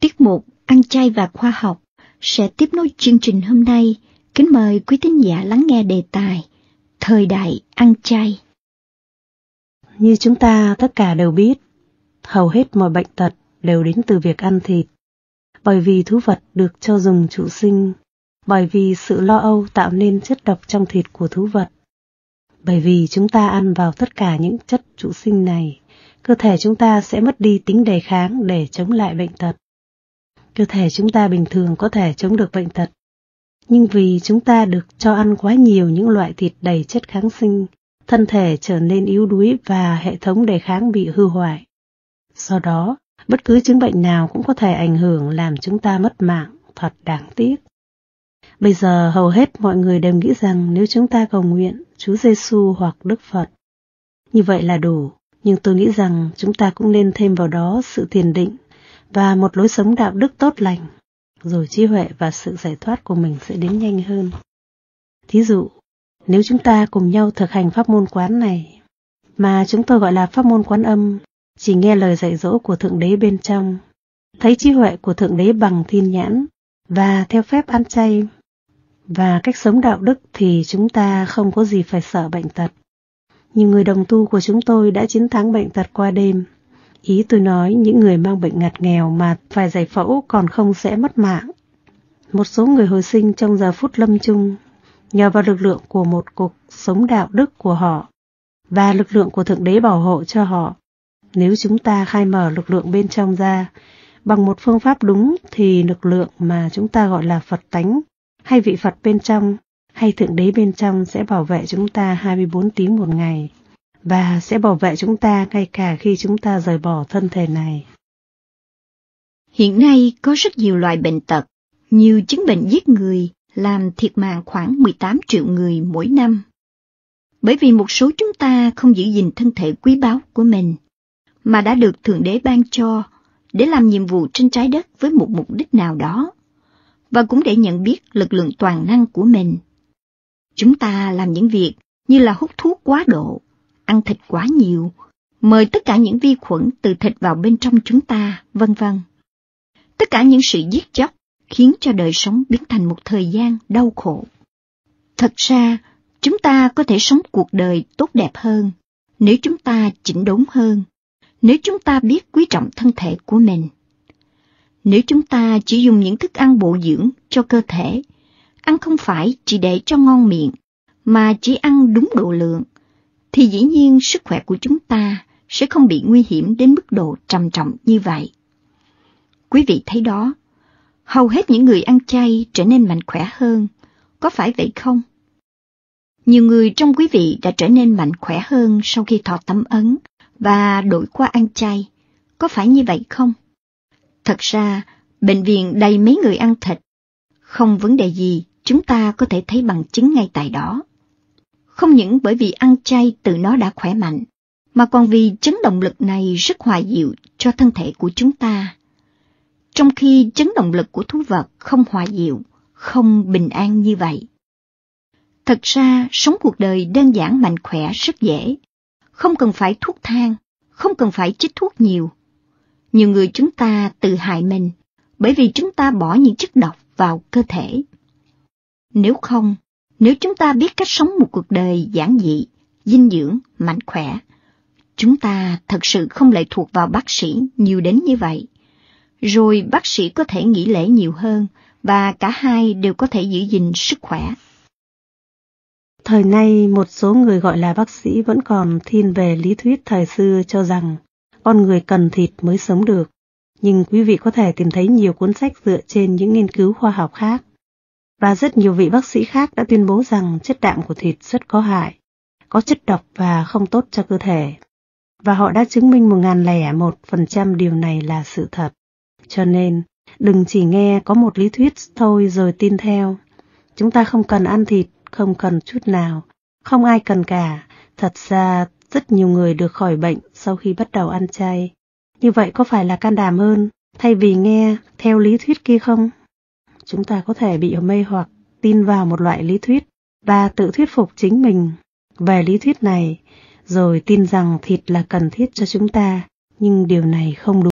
Tiết mục Ăn chay và khoa học sẽ tiếp nối chương trình hôm nay. Kính mời quý tín giả lắng nghe đề tài Thời đại ăn chay. Như chúng ta tất cả đều biết, hầu hết mọi bệnh tật đều đến từ việc ăn thịt. Bởi vì thú vật được cho dùng trụ sinh, bởi vì sự lo âu tạo nên chất độc trong thịt của thú vật. Bởi vì chúng ta ăn vào tất cả những chất trụ sinh này, cơ thể chúng ta sẽ mất đi tính đề kháng để chống lại bệnh tật cơ thể chúng ta bình thường có thể chống được bệnh tật. Nhưng vì chúng ta được cho ăn quá nhiều những loại thịt đầy chất kháng sinh, thân thể trở nên yếu đuối và hệ thống đề kháng bị hư hoại. Do đó, bất cứ chứng bệnh nào cũng có thể ảnh hưởng làm chúng ta mất mạng, thật đáng tiếc. Bây giờ hầu hết mọi người đều nghĩ rằng nếu chúng ta cầu nguyện Chúa Giêsu hoặc Đức Phật, như vậy là đủ, nhưng tôi nghĩ rằng chúng ta cũng nên thêm vào đó sự thiền định và một lối sống đạo đức tốt lành, rồi trí huệ và sự giải thoát của mình sẽ đến nhanh hơn. Thí dụ, nếu chúng ta cùng nhau thực hành pháp môn quán này, mà chúng tôi gọi là pháp môn quán âm, chỉ nghe lời dạy dỗ của Thượng Đế bên trong, thấy trí huệ của Thượng Đế bằng thiên nhãn và theo phép ăn chay và cách sống đạo đức thì chúng ta không có gì phải sợ bệnh tật. Nhiều người đồng tu của chúng tôi đã chiến thắng bệnh tật qua đêm Ý tôi nói những người mang bệnh ngặt nghèo mà phải giải phẫu còn không sẽ mất mạng. Một số người hồi sinh trong giờ phút lâm chung, nhờ vào lực lượng của một cuộc sống đạo đức của họ và lực lượng của Thượng Đế bảo hộ cho họ. Nếu chúng ta khai mở lực lượng bên trong ra bằng một phương pháp đúng thì lực lượng mà chúng ta gọi là Phật tánh hay vị Phật bên trong hay Thượng Đế bên trong sẽ bảo vệ chúng ta 24 tiếng một ngày và sẽ bảo vệ chúng ta ngay cả khi chúng ta rời bỏ thân thể này. Hiện nay có rất nhiều loại bệnh tật, nhiều chứng bệnh giết người làm thiệt mạng khoảng 18 triệu người mỗi năm. Bởi vì một số chúng ta không giữ gìn thân thể quý báu của mình, mà đã được Thượng Đế ban cho để làm nhiệm vụ trên trái đất với một mục đích nào đó, và cũng để nhận biết lực lượng toàn năng của mình. Chúng ta làm những việc như là hút thuốc quá độ, ăn thịt quá nhiều, mời tất cả những vi khuẩn từ thịt vào bên trong chúng ta, vân vân. Tất cả những sự giết chóc khiến cho đời sống biến thành một thời gian đau khổ. Thật ra, chúng ta có thể sống cuộc đời tốt đẹp hơn nếu chúng ta chỉnh đốn hơn, nếu chúng ta biết quý trọng thân thể của mình. Nếu chúng ta chỉ dùng những thức ăn bổ dưỡng cho cơ thể, ăn không phải chỉ để cho ngon miệng, mà chỉ ăn đúng độ lượng, thì dĩ nhiên sức khỏe của chúng ta sẽ không bị nguy hiểm đến mức độ trầm trọng như vậy. Quý vị thấy đó, hầu hết những người ăn chay trở nên mạnh khỏe hơn, có phải vậy không? Nhiều người trong quý vị đã trở nên mạnh khỏe hơn sau khi thọ tấm ấn và đổi qua ăn chay, có phải như vậy không? Thật ra, bệnh viện đầy mấy người ăn thịt, không vấn đề gì, chúng ta có thể thấy bằng chứng ngay tại đó không những bởi vì ăn chay từ nó đã khỏe mạnh, mà còn vì chấn động lực này rất hòa dịu cho thân thể của chúng ta. Trong khi chấn động lực của thú vật không hòa dịu, không bình an như vậy. Thật ra, sống cuộc đời đơn giản mạnh khỏe rất dễ. Không cần phải thuốc thang, không cần phải chích thuốc nhiều. Nhiều người chúng ta tự hại mình, bởi vì chúng ta bỏ những chất độc vào cơ thể. Nếu không, nếu chúng ta biết cách sống một cuộc đời giản dị, dinh dưỡng, mạnh khỏe, chúng ta thật sự không lệ thuộc vào bác sĩ nhiều đến như vậy. Rồi bác sĩ có thể nghỉ lễ nhiều hơn và cả hai đều có thể giữ gìn sức khỏe. Thời nay, một số người gọi là bác sĩ vẫn còn thiên về lý thuyết thời xưa cho rằng con người cần thịt mới sống được. Nhưng quý vị có thể tìm thấy nhiều cuốn sách dựa trên những nghiên cứu khoa học khác và rất nhiều vị bác sĩ khác đã tuyên bố rằng chất đạm của thịt rất có hại, có chất độc và không tốt cho cơ thể. Và họ đã chứng minh 1001% điều này là sự thật. Cho nên, đừng chỉ nghe có một lý thuyết thôi rồi tin theo. Chúng ta không cần ăn thịt, không cần chút nào, không ai cần cả. Thật ra, rất nhiều người được khỏi bệnh sau khi bắt đầu ăn chay. Như vậy có phải là can đảm hơn, thay vì nghe theo lý thuyết kia không? chúng ta có thể bị mê hoặc tin vào một loại lý thuyết và tự thuyết phục chính mình về lý thuyết này rồi tin rằng thịt là cần thiết cho chúng ta nhưng điều này không đúng